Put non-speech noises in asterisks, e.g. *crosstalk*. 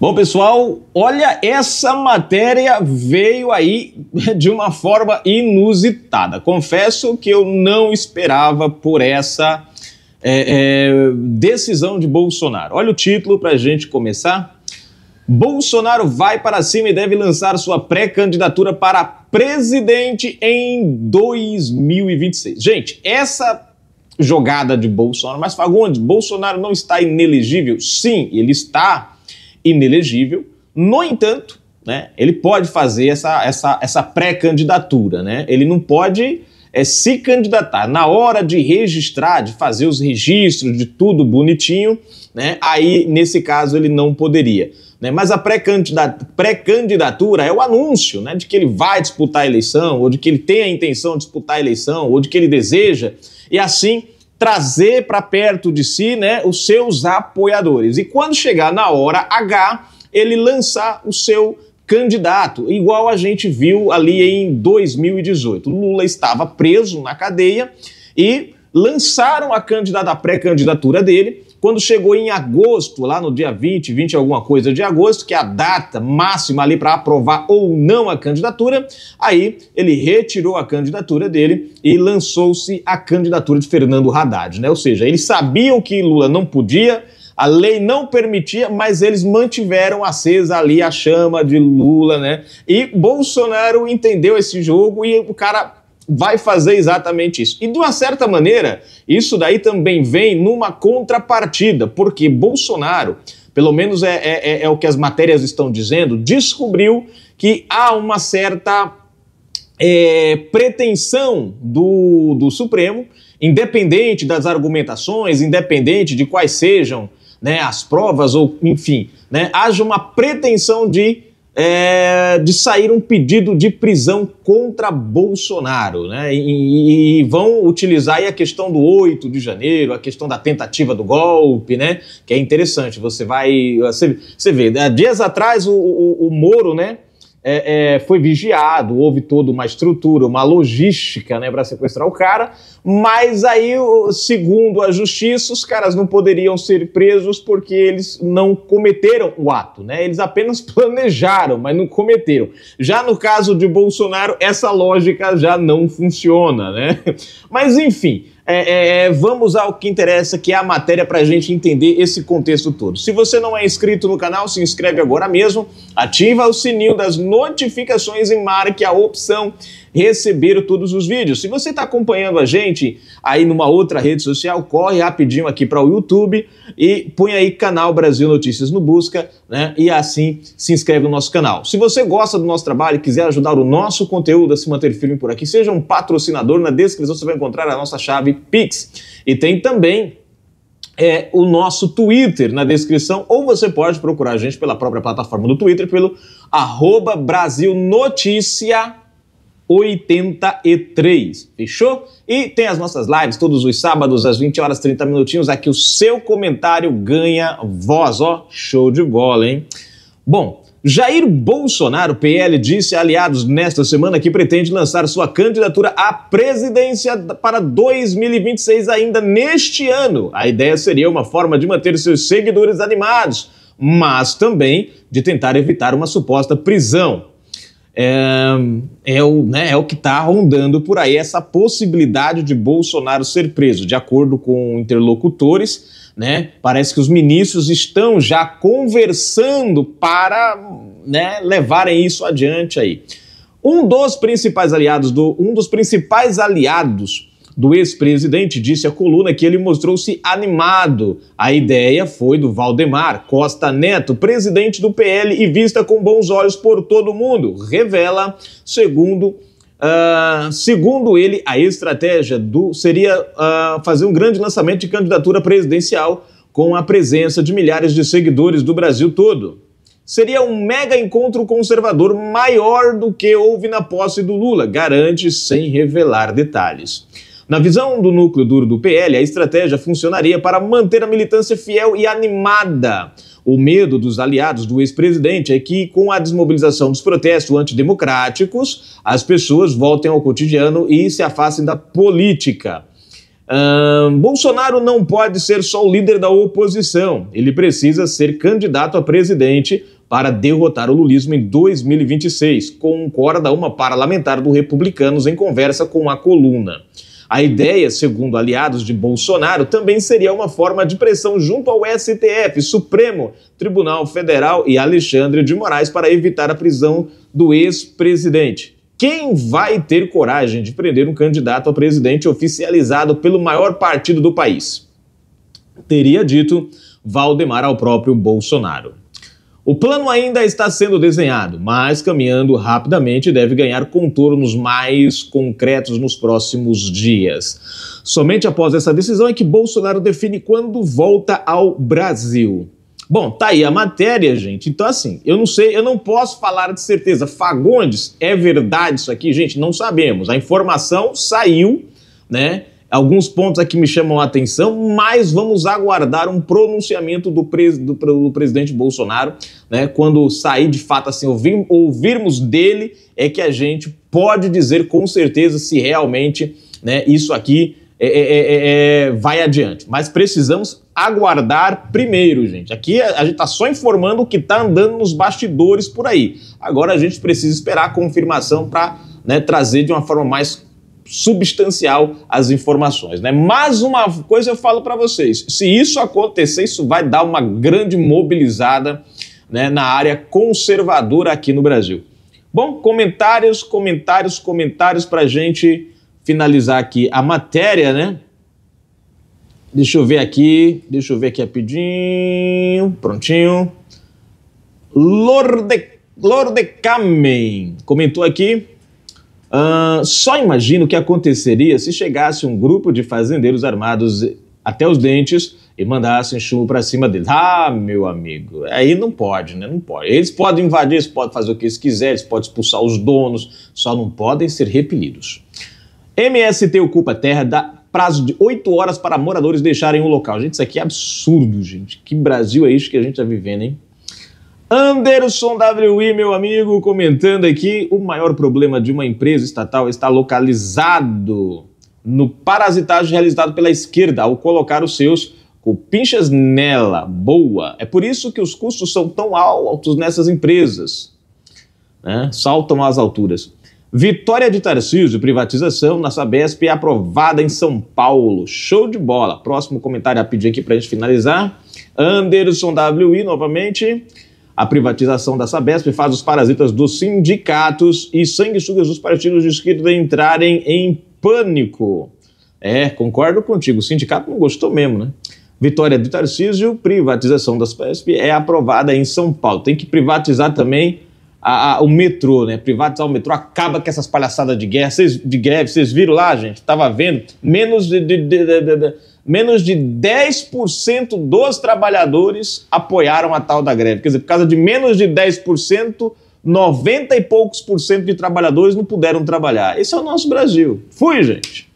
Bom, pessoal, olha, essa matéria veio aí *laughs* de uma forma inusitada. Confesso que eu não esperava por essa é, é, decisão de Bolsonaro. Olha o título para a gente começar. Bolsonaro vai para cima e deve lançar sua pré-candidatura para presidente em 2026. Gente, essa jogada de Bolsonaro, mas Fagundes, Bolsonaro não está inelegível? Sim, ele está inelegível. No entanto, né, ele pode fazer essa, essa, essa pré-candidatura, né? ele não pode é, se candidatar. Na hora de registrar, de fazer os registros, de tudo bonitinho, né, aí nesse caso ele não poderia. Né? Mas a pré-candidatura pré é o anúncio né, de que ele vai disputar a eleição, ou de que ele tem a intenção de disputar a eleição, ou de que ele deseja, e assim trazer para perto de si né, os seus apoiadores. E quando chegar na hora H, ele lançar o seu candidato, igual a gente viu ali em 2018. Lula estava preso na cadeia e lançaram a candidata, a pré-candidatura dele quando chegou em agosto, lá no dia 20, 20 alguma coisa de agosto, que é a data máxima ali para aprovar ou não a candidatura, aí ele retirou a candidatura dele e lançou-se a candidatura de Fernando Haddad, né? Ou seja, eles sabiam que Lula não podia, a lei não permitia, mas eles mantiveram acesa ali a chama de Lula, né? E Bolsonaro entendeu esse jogo e o cara vai fazer exatamente isso. E de uma certa maneira, isso daí também vem numa contrapartida, porque Bolsonaro, pelo menos é, é, é, é o que as matérias estão dizendo, descobriu que há uma certa é, pretensão do, do Supremo, independente das argumentações, independente de quais sejam né, as provas, ou enfim, né, haja uma pretensão de é, de sair um pedido de prisão contra Bolsonaro, né? E, e, vão utilizar a questão do 8 de janeiro, a questão da tentativa do golpe, né? Que é interessante. Você vai. Você, você vê, né? dias atrás o, o, o Moro, né? é, é, foi vigiado, houve toda uma estrutura, uma logística né, para sequestrar o cara, mas aí, segundo a justiça, os caras não poderiam ser presos porque eles não cometeram o ato, né? Eles apenas *laughs* planejaram, mas não cometeram. Já no caso de Bolsonaro, essa lógica já não funciona, né? Mas enfim. É, é, é, vamos ao que interessa, que é a matéria para a gente entender esse contexto todo. Se você não é inscrito no canal, se inscreve agora mesmo, ativa o sininho das notificações e marque a opção receber todos os vídeos. Se você está acompanhando a gente aí numa outra rede social, corre rapidinho aqui para o YouTube e põe aí canal Brasil Notícias no Busca, né? E assim se inscreve no nosso canal. Se você gosta do nosso trabalho e quiser ajudar o nosso conteúdo a se manter firme por aqui, seja um patrocinador. Na descrição você vai encontrar a nossa chave Pix. E tem também é, o nosso Twitter na descrição, ou você pode procurar a gente pela própria plataforma do Twitter, pelo arroba Brasil Notícia 83. Fechou? E tem as nossas lives todos os sábados às 20 horas 30 minutinhos aqui o seu comentário ganha voz, ó, show de bola, hein? Bom, Jair Bolsonaro, PL, disse a aliados nesta semana que pretende lançar sua candidatura à presidência para 2026 ainda neste ano. A ideia seria uma forma de manter seus seguidores animados, mas também de tentar evitar uma suposta prisão é, é, o, né, é o que está rondando por aí essa possibilidade de Bolsonaro ser preso. De acordo com interlocutores, né, parece que os ministros estão já conversando para né, levarem isso adiante aí. Um dos principais aliados do, um dos principais aliados do ex-presidente, disse à coluna que ele mostrou-se animado. A ideia foi do Valdemar Costa Neto, presidente do PL e vista com bons olhos por todo mundo, revela, segundo Uh, segundo ele, a estratégia do seria uh, fazer um grande lançamento de candidatura presidencial com a presença de milhares de seguidores do Brasil todo. Seria um mega encontro conservador maior do que houve na posse do Lula, garante sem revelar detalhes. Na visão do núcleo duro do PL, a estratégia funcionaria para manter a militância fiel e animada. O medo dos aliados do ex-presidente é que, com a desmobilização dos protestos antidemocráticos, as pessoas voltem ao cotidiano e se afastem da política. Hum, Bolsonaro não pode ser só o líder da oposição. Ele precisa ser candidato a presidente para derrotar o lulismo em 2026, concorda uma parlamentar do Republicanos em conversa com a coluna. A ideia, segundo aliados de Bolsonaro, também seria uma forma de pressão junto ao STF, Supremo Tribunal Federal e Alexandre de Moraes para evitar a prisão do ex-presidente. Quem vai ter coragem de prender um candidato a presidente oficializado pelo maior partido do país? Teria dito Valdemar ao próprio Bolsonaro. O plano ainda está sendo desenhado, mas caminhando rapidamente deve ganhar contornos mais concretos nos próximos dias. Somente após essa decisão é que Bolsonaro define quando volta ao Brasil. Bom, tá aí a matéria, gente. Então, assim, eu não sei, eu não posso falar de certeza. Fagundes, é verdade isso aqui, gente? Não sabemos. A informação saiu, né? Alguns pontos aqui me chamam a atenção, mas vamos aguardar um pronunciamento do, pres do, do presidente Bolsonaro, né? Quando sair de fato assim, ouvir, ouvirmos dele, é que a gente pode dizer com certeza se realmente né, isso aqui é, é, é, é, é vai adiante. Mas precisamos aguardar primeiro, gente. Aqui a, a gente está só informando o que está andando nos bastidores por aí. Agora a gente precisa esperar a confirmação para né, trazer de uma forma mais substancial as informações, né? Mas uma coisa eu falo para vocês, se isso acontecer, isso vai dar uma grande mobilizada né, na área conservadora aqui no Brasil. Bom, comentários, comentários, comentários para gente finalizar aqui a matéria, né? Deixa eu ver aqui, deixa eu ver aqui rapidinho, prontinho. Lorde, Lorde Kamen comentou aqui, Uh, só imagino o que aconteceria se chegasse um grupo de fazendeiros armados até os dentes e mandassem chumbo para cima deles. Ah, meu amigo, aí não pode, né? Não pode. Eles podem invadir, eles podem fazer o que eles quiserem, eles podem expulsar os donos, só não podem ser repelidos. MST ocupa terra, dá prazo de 8 horas para moradores deixarem o local. Gente, isso aqui é absurdo, gente. Que Brasil é isso que a gente está vivendo, hein? Anderson WI, meu amigo, comentando aqui: o maior problema de uma empresa estatal é está localizado no parasitagem realizado pela esquerda ao colocar os seus cupinchas nela. Boa! É por isso que os custos são tão altos nessas empresas. Né? Saltam às alturas. Vitória de Tarcísio, privatização na Sabesp é aprovada em São Paulo. Show de bola. Próximo comentário a pedir aqui para a gente finalizar. Anderson WI novamente a privatização da Sabesp faz os parasitas dos sindicatos e sanguessugas dos partidos de esquerda entrarem em pânico. É, concordo contigo. O sindicato não gostou mesmo, né? Vitória do Tarcísio, privatização da Sabesp é aprovada em São Paulo. Tem que privatizar também a, a, o metrô, né? Privatizar o metrô acaba com essas palhaçadas de guerra, cês, de greve. Vocês viram lá, gente? Tava vendo. Menos de, de, de, menos de 10% dos trabalhadores apoiaram a tal da greve. Quer dizer, por causa de menos de 10%, 90 e poucos por cento de trabalhadores não puderam trabalhar. Esse é o nosso Brasil. Fui, gente!